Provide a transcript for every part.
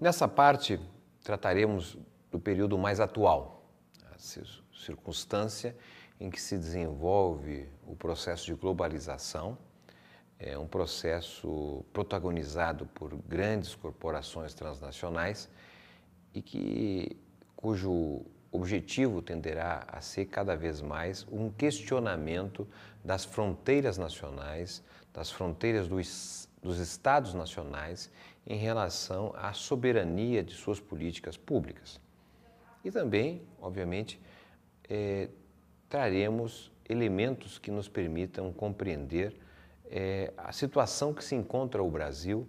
Nessa parte, trataremos do período mais atual, a circunstância em que se desenvolve o processo de globalização, é um processo protagonizado por grandes corporações transnacionais e que cujo objetivo tenderá a ser cada vez mais um questionamento das fronteiras nacionais, das fronteiras dos, dos estados nacionais em relação à soberania de suas políticas públicas. E também, obviamente, é, traremos elementos que nos permitam compreender é, a situação que se encontra o Brasil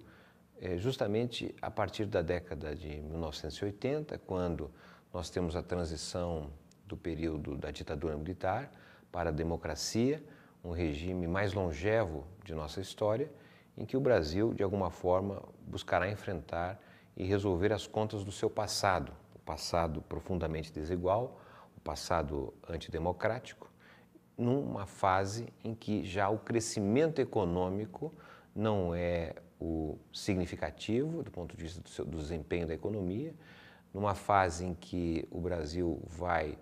é, justamente a partir da década de 1980, quando nós temos a transição do período da ditadura militar para a democracia, um regime mais longevo de nossa história, em que o Brasil, de alguma forma, buscará enfrentar e resolver as contas do seu passado, o passado profundamente desigual, o passado antidemocrático, numa fase em que já o crescimento econômico não é o significativo do ponto de vista do, seu, do desempenho da economia, numa fase em que o Brasil vai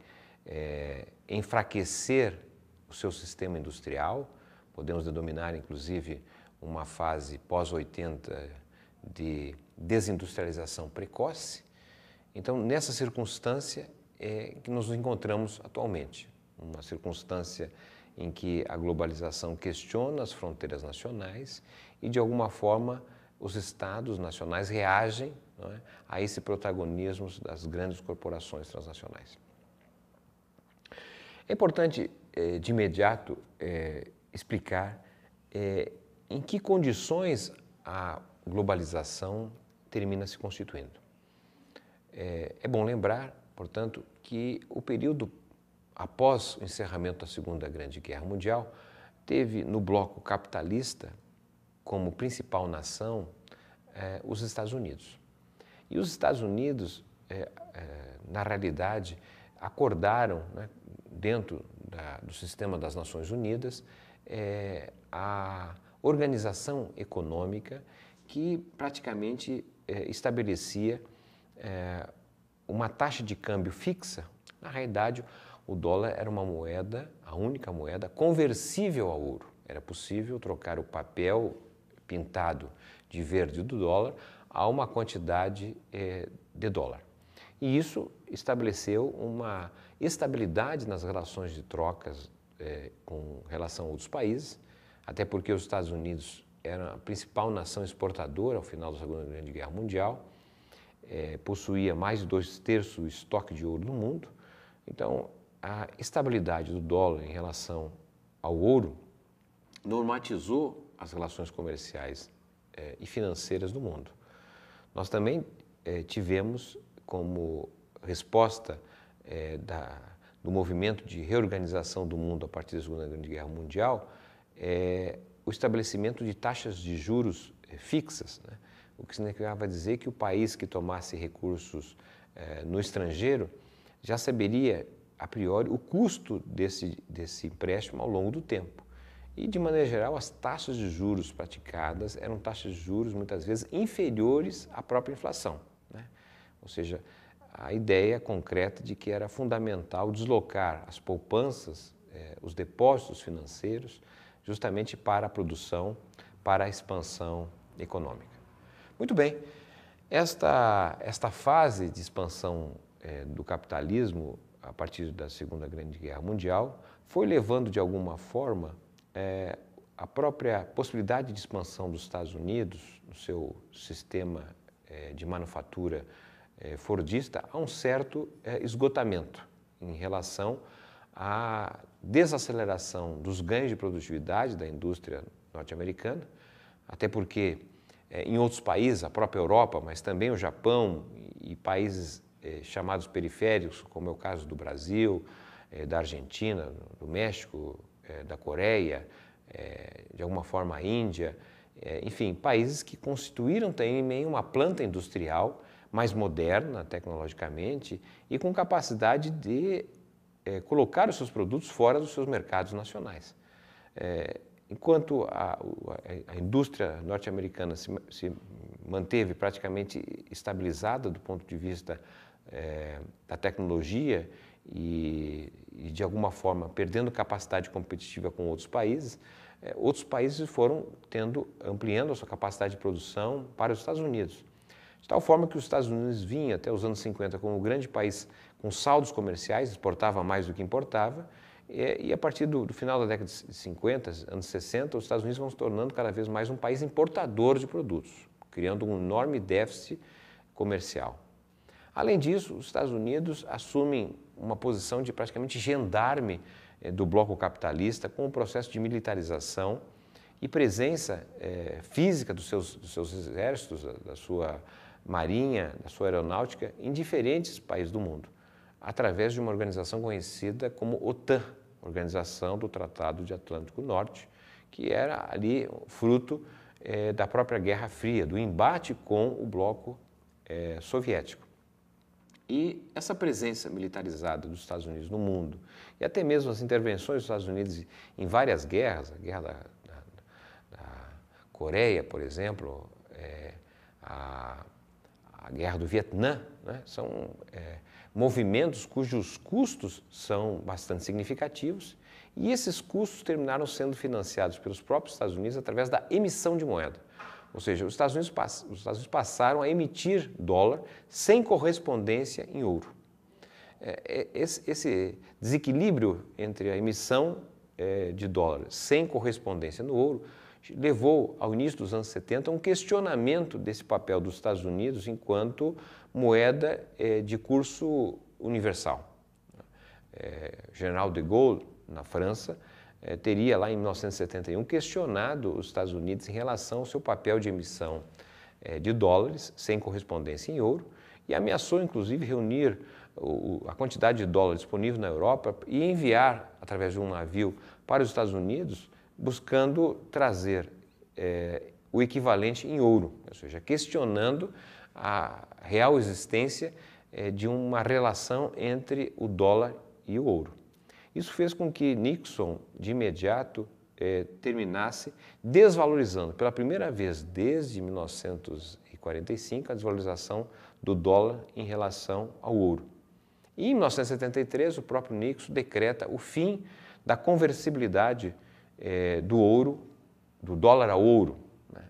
é, enfraquecer o seu sistema industrial, podemos denominar inclusive uma fase pós-80 de desindustrialização precoce. Então, nessa circunstância é que nos encontramos atualmente, uma circunstância em que a globalização questiona as fronteiras nacionais e, de alguma forma, os estados nacionais reagem é, a esse protagonismo das grandes corporações transnacionais. É importante, eh, de imediato, eh, explicar eh, em que condições a globalização termina se constituindo. É, é bom lembrar, portanto, que o período após o encerramento da Segunda Grande Guerra Mundial teve no bloco capitalista como principal nação é, os Estados Unidos. E os Estados Unidos, é, é, na realidade, acordaram, né, dentro da, do sistema das Nações Unidas, a organização econômica que praticamente eh, estabelecia eh, uma taxa de câmbio fixa. Na realidade, o dólar era uma moeda, a única moeda conversível ao ouro. Era possível trocar o papel pintado de verde do dólar a uma quantidade eh, de dólar. E isso estabeleceu uma estabilidade nas relações de trocas com relação a outros países, até porque os Estados Unidos era a principal nação exportadora ao final da Segunda Grande Guerra Mundial, é, possuía mais de dois terços do estoque de ouro do mundo. Então, a estabilidade do dólar em relação ao ouro normatizou as relações comerciais é, e financeiras do mundo. Nós também é, tivemos, como resposta é, da, do movimento de reorganização do mundo a partir da Segunda Grande Guerra Mundial, é, o estabelecimento de taxas de juros é, fixas, né? o que significava dizer que o país que tomasse recursos é, no estrangeiro já saberia, a priori, o custo desse, desse empréstimo ao longo do tempo. E, de maneira geral, as taxas de juros praticadas eram taxas de juros muitas vezes inferiores à própria inflação. Né? Ou seja, a ideia concreta de que era fundamental deslocar as poupanças, eh, os depósitos financeiros, justamente para a produção, para a expansão econômica. Muito bem, esta, esta fase de expansão é, do capitalismo a partir da Segunda Grande Guerra Mundial foi levando de alguma forma é, a própria possibilidade de expansão dos Estados Unidos no seu sistema é, de manufatura fordista a um certo esgotamento em relação a desaceleração dos ganhos de produtividade da indústria norte-americana, até porque é, em outros países, a própria Europa, mas também o Japão e países é, chamados periféricos, como é o caso do Brasil, é, da Argentina, do México, da Coreia, de alguma forma a Índia, enfim, países que constituíram também uma planta industrial mais moderna tecnologicamente e com capacidade de é, colocar os seus produtos fora dos seus mercados nacionais. É, enquanto a, a indústria norte-americana se, se, manteve praticamente estabilizada do ponto de vista é, da tecnologia e, e, de alguma forma, perdendo capacidade competitiva com outros países, é, outros países foram tendo, ampliando a sua capacidade de produção para os Estados Unidos. De tal forma que os Estados Unidos vinha até os anos 50 como um grande país com saldos comerciais, exportava mais do que importava, e a partir do, do, final da década de 50, anos 60, os Estados Unidos vão se tornando cada vez mais um país importador de produtos, criando um enorme déficit comercial. Além disso, os Estados Unidos assumem uma posição de praticamente gendarme eh, do bloco capitalista, com o processo de militarização e presença eh, física dos seus, dos seus exércitos, da, da sua marinha, da sua aeronáutica, em diferentes países do mundo, através de uma organização conhecida como OTAN, Organização do Tratado de Atlântico Norte, que era ali fruto eh, da própria Guerra Fria, do embate com o bloco eh, soviético. E essa presença militarizada dos Estados Unidos no mundo, e até mesmo as intervenções dos Estados Unidos em várias guerras, a guerra da, da, da Coreia, por exemplo, é, a a guerra do Vietnã, né? são é, movimentos cujos custos são bastante significativos e esses custos terminaram sendo financiados pelos próprios Estados Unidos através da emissão de moeda. Ou seja, os Estados Unidos, os Estados Unidos passaram a emitir dólar sem correspondência em ouro. É, é, esse, desequilíbrio entre a emissão é, de dólar sem correspondência no ouro levou ao início dos anos 70 um questionamento desse papel dos Estados Unidos enquanto moeda é, de curso universal. Eh, General de Gaulle, na França, é, teria lá em 1971 questionado os Estados Unidos em relação ao seu papel de emissão de dólares, sem correspondência em ouro, e ameaçou inclusive reunir o, a quantidade de dólares disponível na Europa e enviar, através de um navio, para os Estados Unidos buscando trazer é, o equivalente em ouro, ou seja, questionando a real existência é, de uma relação entre o dólar e o ouro. Isso fez com que Nixon, de imediato, é, terminasse desvalorizando, pela primeira vez desde 1945, a desvalorização do dólar em relação ao ouro. E em 1973, o próprio Nixon decreta o fim da conversibilidade é, do ouro, do dólar a ouro. Né?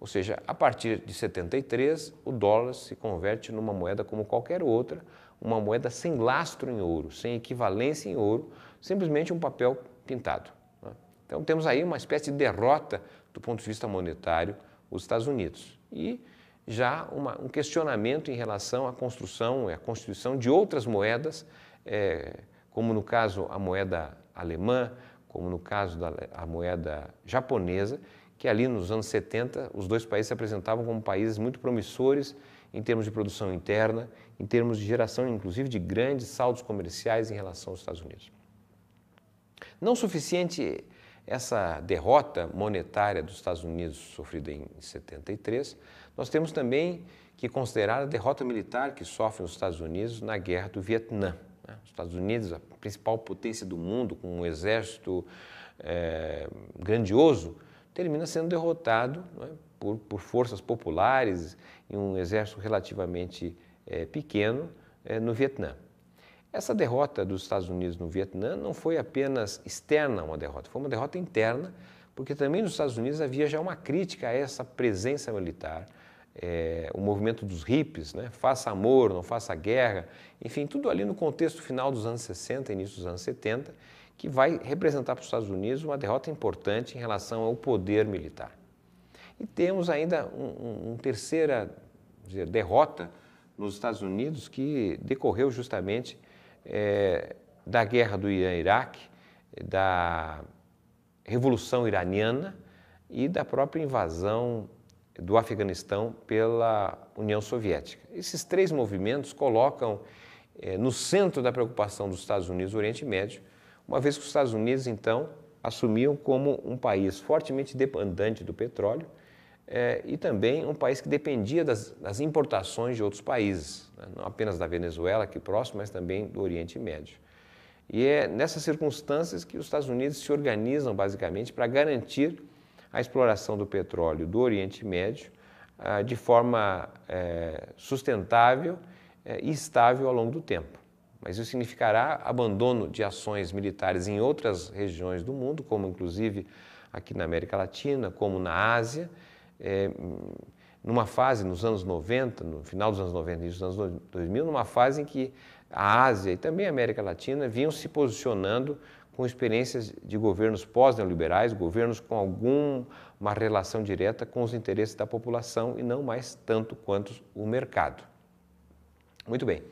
Ou seja, a partir de 73, o dólar se converte numa moeda como qualquer outra, uma moeda sem lastro em ouro, sem equivalência em ouro, simplesmente um papel pintado. Né? Então temos aí uma espécie de derrota do ponto de vista monetário os Estados Unidos. E já uma, um questionamento em relação à construção e à constituição de outras moedas, é, como no caso a moeda alemã, como no caso da moeda japonesa, que ali nos anos 70 os dois países se apresentavam como países muito promissores em termos de produção interna, em termos de geração, inclusive, de grandes saldos comerciais em relação aos Estados Unidos. Não suficiente essa derrota monetária dos Estados Unidos sofrida em 73, nós temos também que considerar a derrota militar que sofrem os Estados Unidos na Guerra do Vietnã. Né? Os Estados Unidos, a principal potência do mundo, com um exército é, grandioso, termina sendo derrotado né, por, por, forças populares e um exército relativamente é, pequeno é, no Vietnã. Essa derrota dos Estados Unidos no Vietnã não foi apenas externa uma derrota, foi uma derrota interna, porque também nos Estados Unidos havia já uma crítica a essa presença militar é, o movimento dos hippies, né? faça amor, não faça guerra, enfim, tudo ali no contexto final dos anos 60 início dos anos 70, que vai representar para os Estados Unidos uma derrota importante em relação ao poder militar. E temos ainda uma um, terceira dizer, derrota nos Estados Unidos que decorreu justamente é, da guerra do Irã-Iraque, da Revolução Iraniana e da própria invasão do Afeganistão pela União Soviética. Esses três movimentos colocam eh, no centro da preocupação dos Estados Unidos o Oriente Médio, uma vez que os Estados Unidos, então, assumiam como um país fortemente dependente do petróleo eh, e também um país que dependia das, das importações de outros países, né? não apenas da Venezuela, aqui próximo, mas também do Oriente Médio. E é nessas circunstâncias que os Estados Unidos se organizam, basicamente, para garantir a exploração do petróleo do Oriente Médio ah, de forma eh, sustentável eh, e estável ao longo do tempo. Mas isso significará abandono de ações militares em outras regiões do mundo, como inclusive aqui na América Latina, como na Ásia. Eh, numa fase, nos anos 90, no final dos anos 90 e dos anos 2000, numa fase em que a Ásia e também a América Latina vinham se posicionando com experiências de governos pós-neoliberais, governos com alguma relação direta com os interesses da população e não mais tanto quanto o mercado. Muito bem.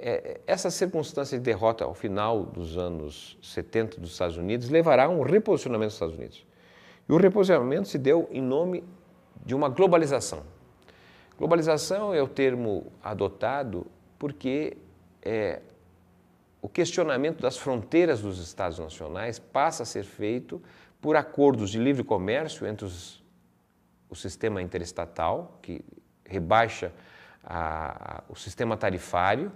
É, essa circunstância de derrota ao final dos anos 70 dos Estados Unidos levará a um reposicionamento dos Estados Unidos. E o reposicionamento se deu em nome de uma globalização. Globalização é o termo adotado porque é, o questionamento das fronteiras dos Estados nacionais passa a ser feito por acordos de livre comércio entre os, o sistema interestatal, que rebaixa a, a, o sistema tarifário,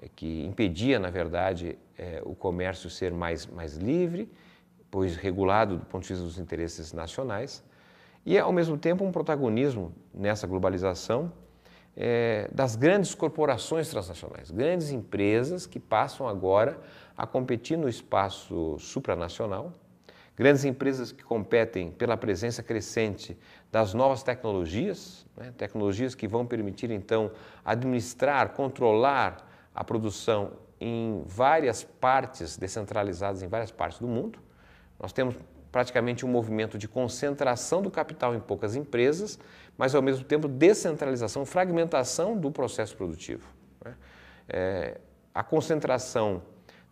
eh, que impedia, na verdade, eh, o comércio ser mais, mais livre, pois regulado do ponto de vista dos interesses nacionais, e, ao mesmo tempo, um protagonismo nessa globalização é, das grandes corporações transnacionais, grandes empresas que passam agora a competir no espaço supranacional, grandes empresas que competem pela presença crescente das novas tecnologias, né, tecnologias que vão permitir então administrar, controlar a produção em várias partes, descentralizadas em várias partes do mundo. Nós temos praticamente um movimento de concentração do capital em poucas empresas, mas ao mesmo tempo descentralização, fragmentação do processo produtivo. Né? É, a concentração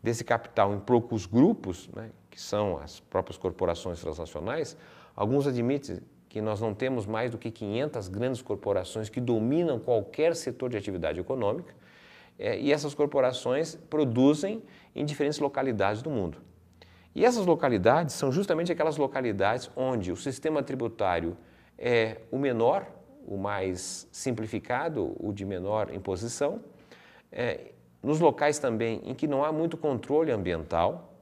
desse capital em poucos grupos, né, que são as próprias corporações transnacionais, alguns admitem que nós não temos mais do que 500 grandes corporações que dominam qualquer setor de atividade econômica, é, e essas corporações produzem em diferentes localidades do mundo. E essas localidades são justamente aquelas localidades onde o sistema tributário é o menor, o mais simplificado, o de menor imposição, é, nos locais também em que não há muito controle ambiental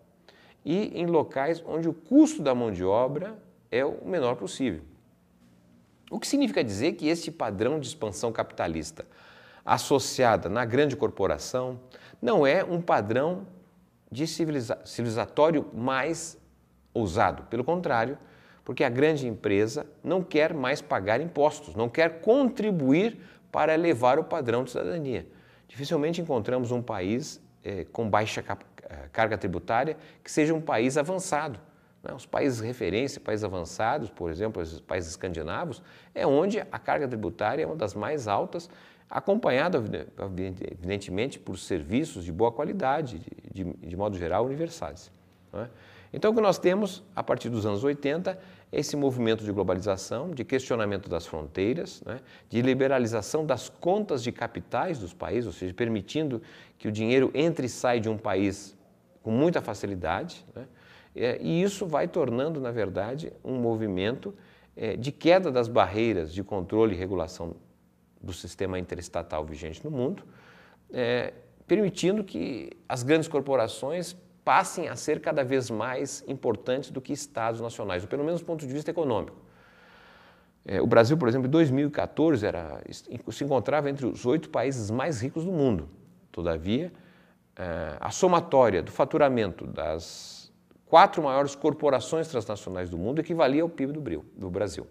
e em locais onde o custo da mão de obra é o menor possível. O que significa dizer que este padrão de expansão capitalista associada na grande corporação não é um padrão de civiliza civilizatório mais ousado. Pelo contrário, porque a grande empresa não quer mais pagar impostos, não quer contribuir para elevar o padrão de cidadania. Dificilmente encontramos um país eh, com baixa eh, carga tributária que seja um país avançado. Né? Os países referência, países avançados, por exemplo, os países escandinavos, é onde a carga tributária é uma das mais altas acompanhado, evidentemente, por serviços de boa qualidade, de, de, modo geral, universais. É? Então, o que nós temos, a partir dos anos 80, é esse movimento de globalização, de questionamento das fronteiras, né? de liberalização das contas de capitais dos países, ou seja, permitindo que o dinheiro entre e saia de um país com muita facilidade. Né? É, e isso vai tornando, na verdade, um movimento é, de queda das barreiras de controle e regulação do sistema interestatal vigente no mundo, é, permitindo que as grandes corporações passem a ser cada vez mais importantes do que estados nacionais, ou pelo menos do ponto de vista econômico. É, o Brasil, por exemplo, em 2014 era, se encontrava entre os oito países mais ricos do mundo. Todavia, é, a somatória do faturamento das quatro maiores corporações transnacionais do mundo equivalia ao PIB do Brasil.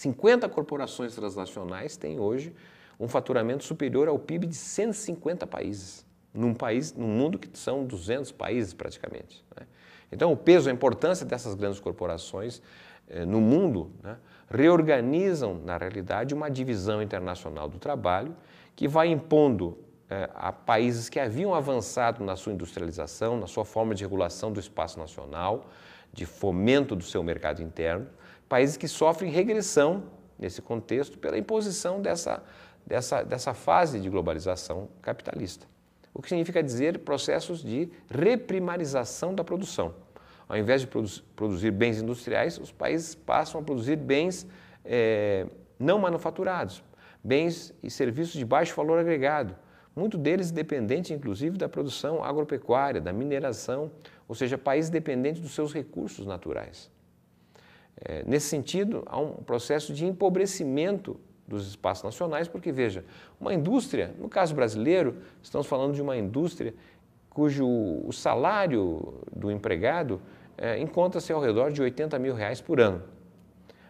50 corporações transnacionais têm hoje um faturamento superior ao PIB de 150 países, num país, num mundo que são 200 países praticamente. Né? Então, o peso, a importância dessas grandes corporações eh, no mundo né, reorganizam, na realidade, uma divisão internacional do trabalho que vai impondo eh, a países que haviam avançado na sua industrialização, na sua forma de regulação do espaço nacional, de fomento do seu mercado interno, países que sofrem regressão nesse contexto pela imposição dessa, dessa, dessa fase de globalização capitalista. O que significa dizer processos de reprimarização da produção. Ao invés de produ produzir bens industriais, os países passam a produzir bens é, não manufaturados, bens e serviços de baixo valor agregado, muito deles dependentes, inclusive, da produção agropecuária, da mineração, ou seja, países dependentes dos seus recursos naturais. É, nesse sentido, há um processo de empobrecimento dos espaços nacionais, porque, veja, uma indústria, no caso brasileiro, estamos falando de uma indústria cujo o salário do empregado é, encontra-se ao redor de 80 mil reais por ano.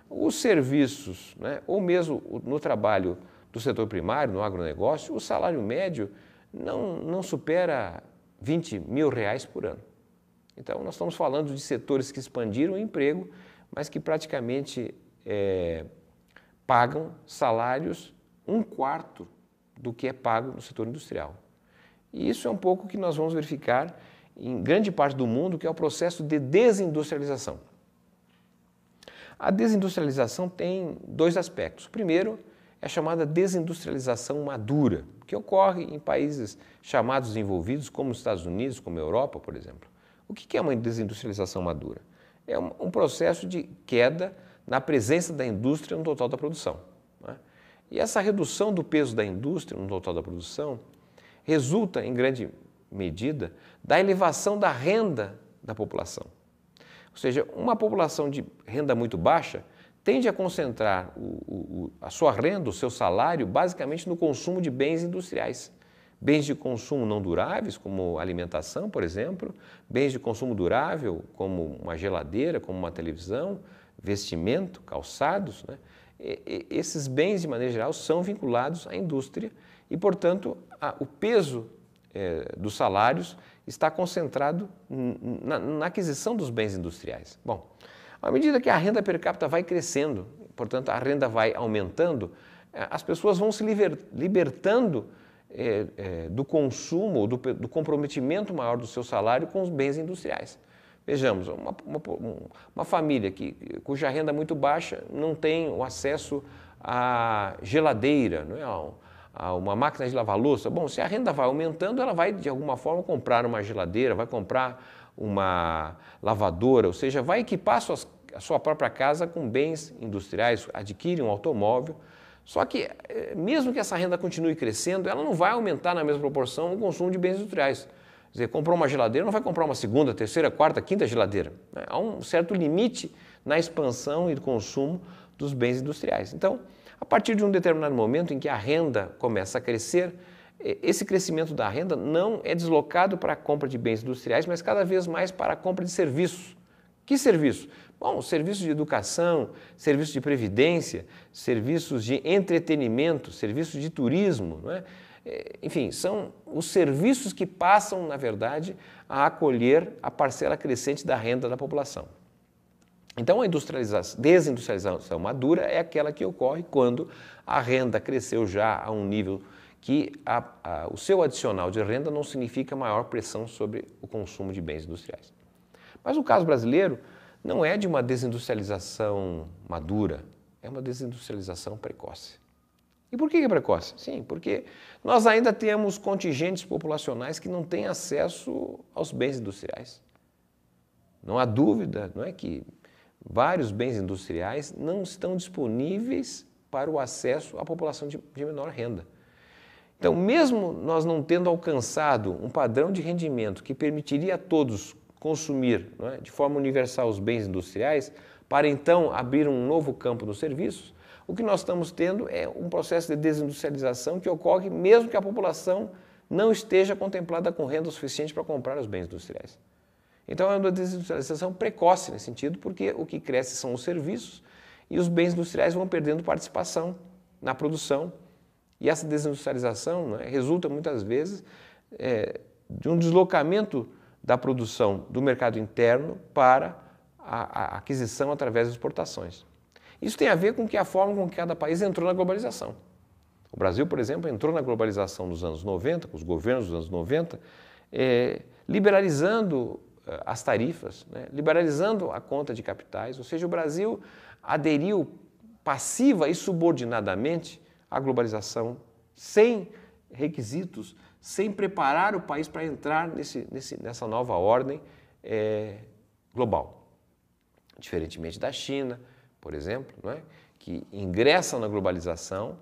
Os serviços, né, ou mesmo no trabalho do setor primário, no agronegócio, o salário médio não, não supera 20 mil reais por ano. Então, nós estamos falando de setores que expandiram o emprego mas que praticamente é, pagam salários um quarto do que é pago no setor industrial. E isso é um pouco que nós vamos verificar em grande parte do mundo, que é o processo de desindustrialização. A desindustrialização tem dois aspectos. O primeiro é a chamada desindustrialização madura, que ocorre em países chamados desenvolvidos, como os Estados Unidos, como a Europa, por exemplo. O que é uma desindustrialização madura? é um, um processo de queda na presença da indústria no total da produção. Né? E essa redução do peso da indústria no total da produção resulta, em grande medida, da elevação da renda da população. Ou seja, uma população de renda muito baixa tende a concentrar o, o, a sua renda, o seu salário, basicamente no consumo de bens industriais bens de consumo não duráveis, como alimentação, por exemplo, bens de consumo durável, como uma geladeira, como uma televisão, vestimento, calçados, né? E, e, esses bens, de maneira geral, são vinculados à indústria e, portanto, a, o peso é, dos salários está concentrado na, na aquisição dos bens industriais. Bom, à medida que a renda per capita vai crescendo, portanto, a renda vai aumentando, as pessoas vão se libertando é, é, do consumo, do, do, comprometimento maior do seu salário com os bens industriais. Vejamos, uma, uma, uma família que, cuja renda é muito baixa não tem o acesso à geladeira, não é? a uma máquina de lavar louça. Bom, se a renda vai aumentando, ela vai de alguma forma comprar uma geladeira, vai comprar uma lavadora, ou seja, vai equipar suas, a sua própria casa com bens industriais, adquire um automóvel. Só que, eh, mesmo que essa renda continue crescendo, ela não vai aumentar na mesma proporção o consumo de bens industriais. Quer dizer, comprou uma geladeira, não vai comprar uma segunda, terceira, quarta, quinta geladeira. Né? Há um certo limite na expansão e consumo dos bens industriais. Então, a partir de um determinado momento em que a renda começa a crescer, eh, esse crescimento da renda não é deslocado para a compra de bens industriais, mas cada vez mais para a compra de serviços. Que serviço? Bom, serviços de educação, serviços de previdência, serviços de entretenimento, serviços de turismo, não é? é? enfim, são os serviços que passam, na verdade, a acolher a parcela crescente da renda da população. Então, a industrialização, desindustrialização madura é aquela que ocorre quando a renda cresceu já a um nível que a, a, o seu adicional de renda não significa maior pressão sobre o consumo de bens industriais. Mas o caso brasileiro, não é de uma desindustrialização madura, é uma desindustrialização precoce. E por que é precoce? Sim, porque nós ainda temos contingentes populacionais que não têm acesso aos bens industriais. Não há dúvida, não é que vários bens industriais não estão disponíveis para o acesso à população de, de menor renda. Então, mesmo nós não tendo alcançado um padrão de rendimento que permitiria a todos consumir é? de forma universal os bens industriais para então abrir um novo campo dos serviços, o que nós estamos tendo é um processo de desindustrialização que ocorre mesmo que a população não esteja contemplada com renda suficiente para comprar os bens industriais. Então é uma desindustrialização precoce nesse sentido, porque o que cresce são os serviços e os bens industriais vão perdendo participação na produção. E essa desindustrialização né, resulta muitas vezes é, de um deslocamento da produção do mercado interno para a, a aquisição através de exportações. Isso tem a ver com que a forma com que cada país entrou na globalização. O Brasil, por exemplo, entrou na globalização nos anos 90, com os governos dos anos 90, é, liberalizando eh, as tarifas, né? liberalizando a conta de capitais, ou seja, o Brasil aderiu passiva e subordinadamente à globalização, sem requisitos sem preparar o país para entrar nesse, nesse, nessa nova ordem é, global. Diferentemente da China, por exemplo, é? que ingressa na globalização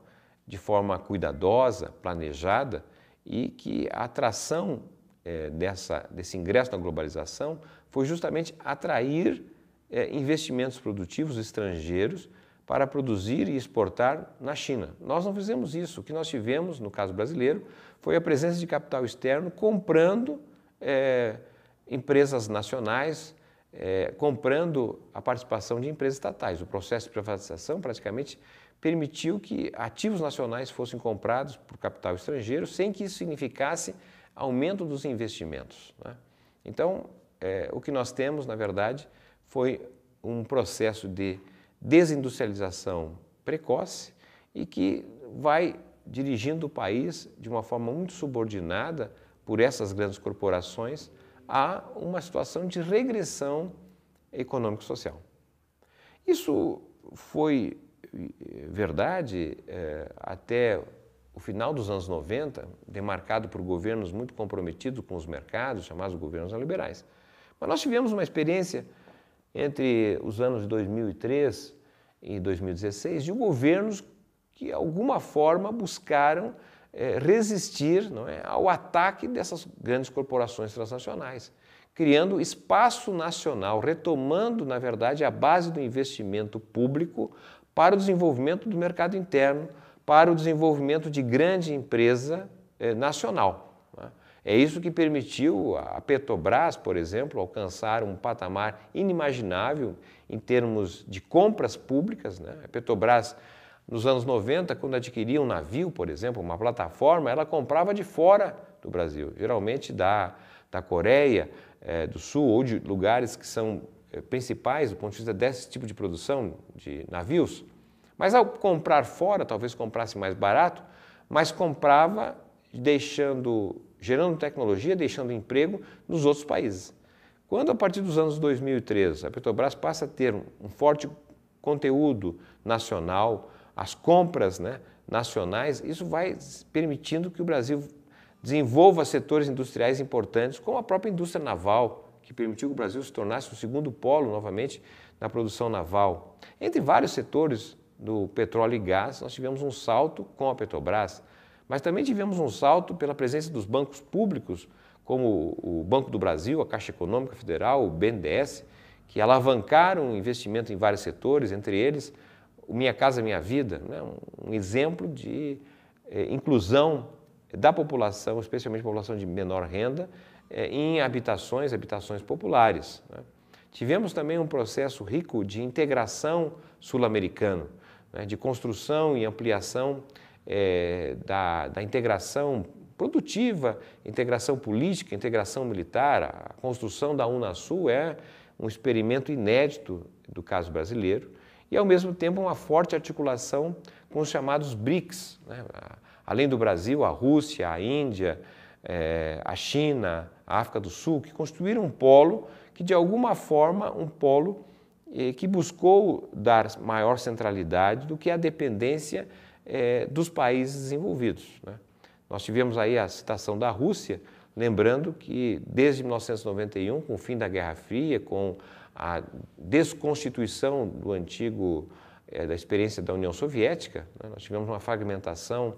de forma cuidadosa, planejada e que a atração é, dessa, desse ingresso na globalização foi justamente atrair é, investimentos produtivos estrangeiros para produzir e exportar na China. Nós não fizemos isso. O que nós tivemos, no caso brasileiro, foi a presença de capital externo comprando é, empresas nacionais, é, comprando a participação de empresas estatais. O processo de privatização praticamente permitiu que ativos nacionais fossem comprados por capital estrangeiro sem que isso significasse aumento dos investimentos. Né? Então, é, o que nós temos, na verdade, foi um processo de desindustrialização precoce e que vai dirigindo o país de uma forma muito subordinada por essas grandes corporações a uma situação de regressão econômico-social. Isso foi eh, verdade eh, até o final dos anos 90, demarcado por governos muito comprometidos com os mercados, chamados governos liberais. Mas nós tivemos uma experiência entre os anos 2003 e 2016 de governos que, de alguma forma, buscaram é, resistir é, ao ataque dessas grandes corporações transnacionais, criando espaço nacional, retomando, na verdade, a base do investimento público para o desenvolvimento do mercado interno, para o desenvolvimento de grande empresa é, nacional. É isso que permitiu a Petrobras, por exemplo, alcançar um patamar inimaginável em termos de compras públicas. Né? A Petrobras, nos anos 90, quando adquiria um navio, por exemplo, uma plataforma, ela comprava de fora do Brasil, geralmente da, da Coreia é, do Sul ou de lugares que são é, principais do ponto de vista desse tipo de produção de navios. Mas ao comprar fora, talvez comprasse mais barato, mas comprava deixando gerando tecnologia, deixando emprego nos outros países. Quando, a partir dos anos 2013, a Petrobras passa a ter um forte conteúdo nacional, as compras né, nacionais, isso vai permitindo que o Brasil desenvolva setores industriais importantes, como a própria indústria naval, que permitiu que o Brasil se tornasse o segundo polo novamente na produção naval. Entre vários setores do petróleo e gás, nós tivemos um salto com a Petrobras. Mas também tivemos um salto pela presença dos bancos públicos, como o Banco do Brasil, a Caixa Econômica Federal, o BNDES, que alavancaram o investimento em vários setores, entre eles o Minha Casa Minha Vida, né? um exemplo de eh, inclusão da população, especialmente população de menor renda, eh, em habitações, habitações populares. Né? Tivemos também um processo rico de integração sul-americano, né? de construção e ampliação é, da, da integração produtiva, integração política, integração militar, a construção da Unasul é um experimento inédito do caso brasileiro e, ao mesmo tempo, uma forte articulação com os chamados BRICS. Né? Além do Brasil, a Rússia, a Índia, é, a China, a África do Sul, que construíram um polo que, de alguma forma, um polo eh, que buscou dar maior centralidade do que a dependência é, dos países desenvolvidos. Né? Nós tivemos aí a citação da Rússia, lembrando que desde 1991, com o fim da Guerra Fria, com a desconstituição do antigo é, da experiência da União Soviética, né? nós tivemos uma fragmentação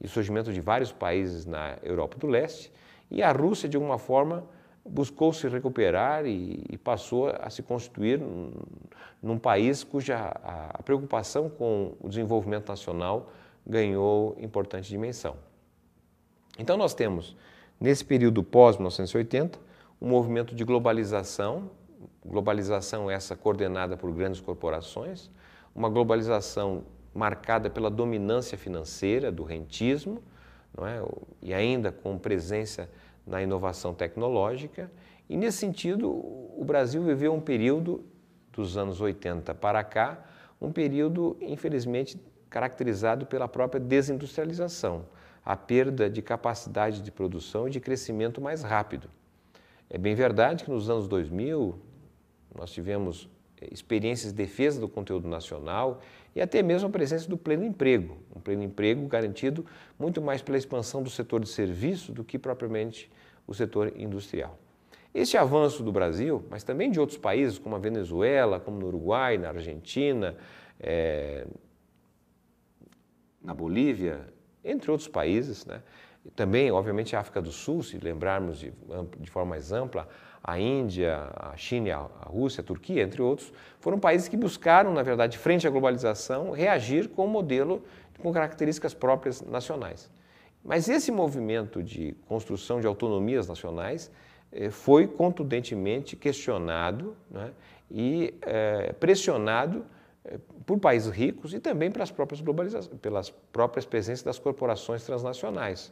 e surgimento de vários países na Europa do Leste, e a Rússia, de alguma forma, buscou se recuperar e, e passou a se constituir num, num país cuja a, a preocupação com o desenvolvimento nacional ganhou importante dimensão. Então nós temos, nesse período pós-1980, um movimento de globalização, globalização essa coordenada por grandes corporações, uma globalização marcada pela dominância financeira do rentismo, não é? e ainda com presença na inovação tecnológica. E nesse sentido, o Brasil viveu um período dos anos 80 para cá, um período infelizmente caracterizado pela própria desindustrialização, a perda de capacidade de produção e de crescimento mais rápido. É bem verdade que nos anos 2000 nós tivemos eh, experiências de defesa do conteúdo nacional e até mesmo a presença do pleno emprego, um pleno emprego garantido muito mais pela expansão do setor de serviço do que propriamente o setor industrial. Este avanço do Brasil, mas também de outros países como a Venezuela, como no Uruguai, na Argentina, é, na Bolívia, entre outros países, né? também, obviamente, a África do Sul, se lembrarmos de, de forma mais ampla, a Índia, a China, a Rússia, a Turquia, entre outros, foram países que buscaram, na verdade, frente à globalização, reagir com um modelo com características próprias nacionais. Mas esse movimento de construção de autonomias nacionais eh, foi contundentemente questionado né, e é, pressionado eh, por países ricos e também pelas próprias, pelas próprias presenças das corporações transnacionais.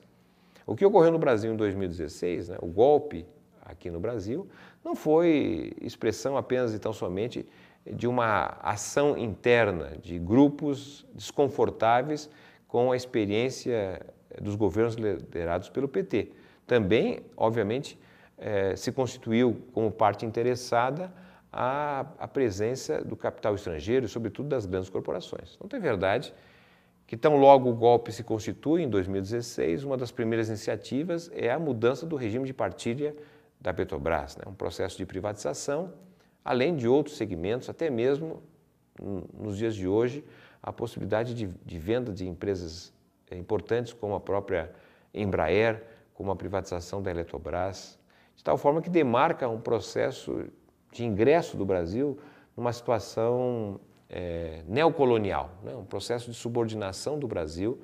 O que ocorreu no Brasil em 2016, né, o golpe aqui no Brasil, não foi expressão apenas e tão somente de uma ação interna de grupos desconfortáveis com a experiência dos governos liderados pelo PT. Também, obviamente, eh, se constituiu como parte interessada a, presença do capital estrangeiro, sobretudo das grandes corporações. Não tem é verdade que tão logo o golpe se constitui, em 2016, uma das primeiras iniciativas é a mudança do regime de partilha da Petrobras, né? um processo de privatização, além de outros segmentos, até mesmo nos dias de hoje, a possibilidade de, de venda de empresas eh, importantes como a própria Embraer, como a privatização da Eletrobras, de tal forma que demarca um processo de ingresso do Brasil numa situação é, neocolonial, né? um processo de subordinação do Brasil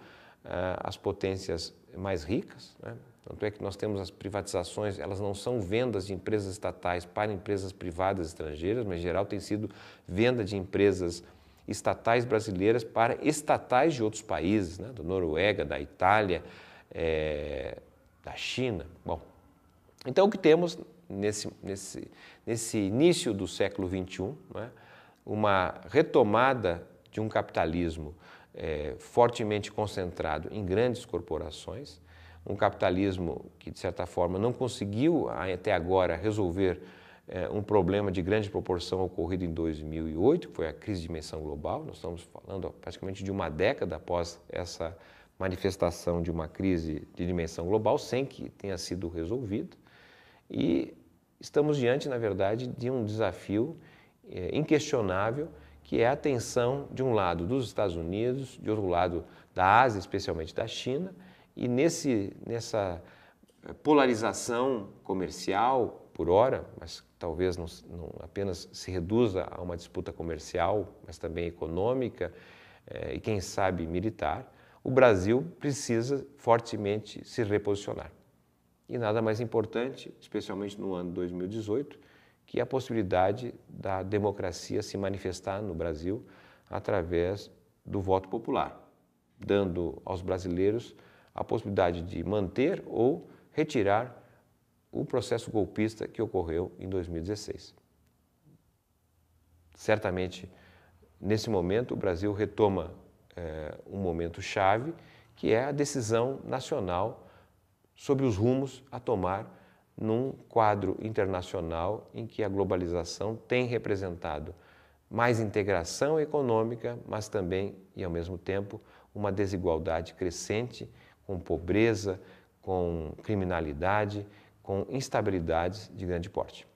eh, às potências mais ricas, né? Tanto é que nós temos as privatizações, elas não são vendas de empresas estatais para empresas privadas estrangeiras, mas em geral tem sido venda de empresas estatais brasileiras para estatais de outros países, né? do Noruega, da Itália, é, da China. Bom, então o que temos nesse, nesse, nesse início do século XXI, né? uma retomada de um capitalismo é, fortemente concentrado em grandes corporações, um capitalismo que, de certa forma, não conseguiu até agora resolver é, um problema de grande proporção ocorrido em 2008, que foi a crise de dimensão global. Nós estamos falando ó, praticamente de uma década após essa manifestação de uma crise de dimensão global, sem que tenha sido resolvido. E estamos diante, na verdade, de um desafio é, inquestionável que é a tensão de um lado dos Estados Unidos, de outro lado da Ásia, especialmente da China, e nesse, nessa eh, polarização comercial, por hora, mas talvez não, não apenas se reduza a uma disputa comercial, mas também econômica eh, e, quem sabe, militar, o Brasil precisa fortemente se reposicionar. E nada mais importante, especialmente no ano 2018, que a possibilidade da democracia se manifestar no Brasil através do voto popular, dando aos brasileiros a possibilidade de manter ou retirar o processo golpista que ocorreu em 2016. Certamente, nesse momento, o Brasil retoma é, um momento chave, que é a decisão nacional sobre os rumos a tomar num quadro internacional em que a globalização tem representado mais integração econômica, mas também, e ao mesmo tempo, uma desigualdade crescente com pobreza, com criminalidade, com instabilidades de grande porte.